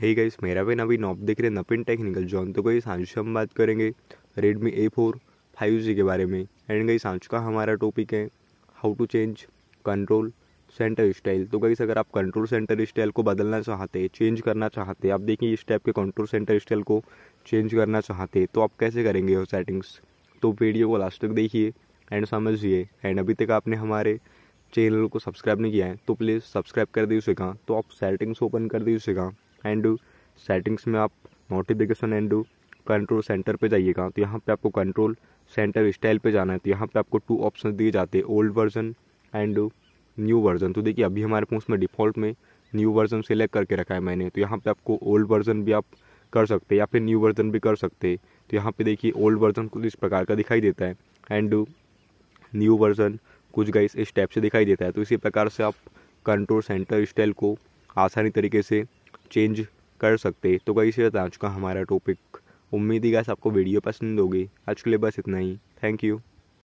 है गाइस मेरा भी नवीन आप देख रहे हैं नपिन टेक्निकल जॉन तो गई से हम बात करेंगे Redmi A four five G के बारे में एंड गई सांझ का हमारा टॉपिक है how to change control centre style तो गई अगर आप कंट्रोल सेंटर स्टाइल को बदलना चाहते हैं चेंज करना चाहते हैं आप देखिए इस टाइप के कंट्रोल सेंटर स्टाइल को चेंज करना चाहते हैं तो आप कैसे करेंगे वो सेटिंग्स तो वीडियो को लास्ट तक देखिए एंड समझिए एंड अभी तक आपने हमारे चैनल को सब्सक्राइब नहीं किया है तो प्लीज़ सब्सक्राइब कर दीजिएगा तो आप सेटिंग्स ओपन कर दीजिएगा एंड सेटिंग्स में आप नोटिफिकेशन एंड कंट्रोल सेंटर पे जाइएगा तो यहाँ पे आपको कंट्रोल सेंटर स्टाइल पे जाना है तो यहाँ पे आपको टू ऑप्शन दिए जाते हैं old version and new version तो देखिए अभी हमारे पास में डिफ़ॉल्ट में न्यू वर्जन सेलेक्ट करके रखा है मैंने तो यहाँ पे आपको ओल्ड वर्जन भी आप कर सकते हैं या फिर न्यू वर्जन भी कर सकते तो यहाँ पर देखिए ओल्ड वर्जन कुछ इस प्रकार का दिखाई देता है एंड न्यू वर्जन कुछ गाइस इस टाइप से दिखाई देता है तो इसी प्रकार से आप कंट्रोल सेंटर स्टाइल को आसानी तरीके से चेंज कर सकते तो कहीं से आ चुका हमारा टॉपिक उम्मीद ही गैस आपको वीडियो पसंद होगी आज के लिए बस इतना ही थैंक यू